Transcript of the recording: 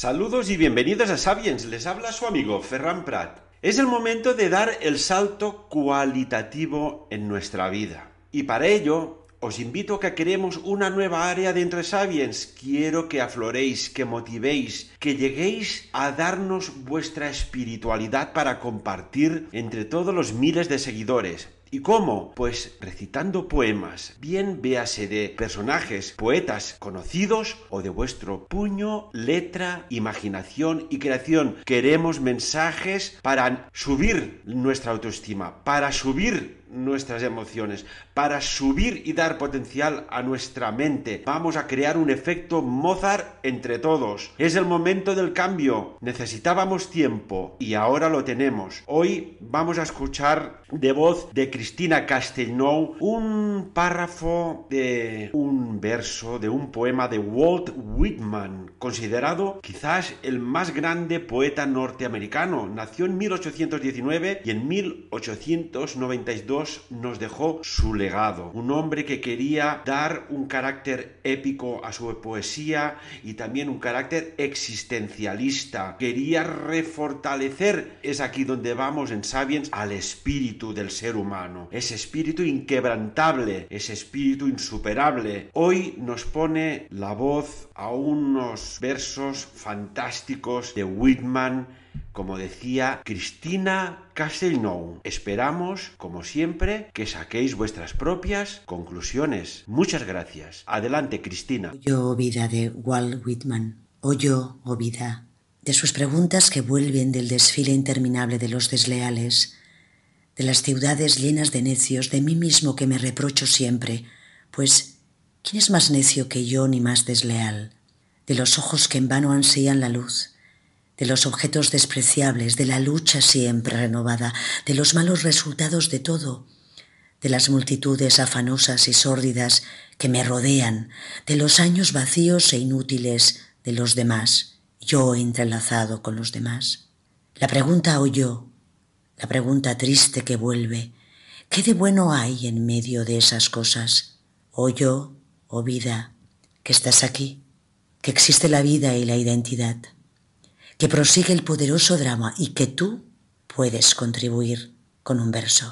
Saludos y bienvenidos a Sabiens, les habla su amigo Ferran Prat. Es el momento de dar el salto cualitativo en nuestra vida. Y para ello, os invito a que creemos una nueva área dentro de Sabiens. Quiero que afloréis, que motivéis, que lleguéis a darnos vuestra espiritualidad para compartir entre todos los miles de seguidores. ¿Y cómo? Pues recitando poemas, bien véase de personajes, poetas conocidos o de vuestro puño, letra, imaginación y creación. Queremos mensajes para subir nuestra autoestima, para subir nuestras emociones, para subir y dar potencial a nuestra mente. Vamos a crear un efecto Mozart entre todos. Es el momento del cambio. Necesitábamos tiempo y ahora lo tenemos. Hoy vamos a escuchar de voz de Cristina Castelnou un párrafo de un verso de un poema de Walt Whitman, considerado quizás el más grande poeta norteamericano. Nació en 1819 y en 1892 nos dejó su legado, un hombre que quería dar un carácter épico a su poesía y también un carácter existencialista, quería refortalecer, es aquí donde vamos en Sabiens, al espíritu del ser humano, ese espíritu inquebrantable, ese espíritu insuperable. Hoy nos pone la voz a unos versos fantásticos de Whitman, como decía Cristina Castelnou, esperamos, como siempre, que saquéis vuestras propias conclusiones. Muchas gracias. Adelante, Cristina. Yo, vida de Walt Whitman. O yo, o vida. De sus preguntas que vuelven del desfile interminable de los desleales, de las ciudades llenas de necios, de mí mismo que me reprocho siempre, pues ¿quién es más necio que yo ni más desleal? De los ojos que en vano ansían la luz, de los objetos despreciables, de la lucha siempre renovada, de los malos resultados de todo, de las multitudes afanosas y sórdidas que me rodean, de los años vacíos e inútiles de los demás, yo entrelazado con los demás. La pregunta yo, la pregunta triste que vuelve, ¿qué de bueno hay en medio de esas cosas? O yo, o vida, que estás aquí, que existe la vida y la identidad que prosigue el poderoso drama y que tú puedes contribuir con un verso.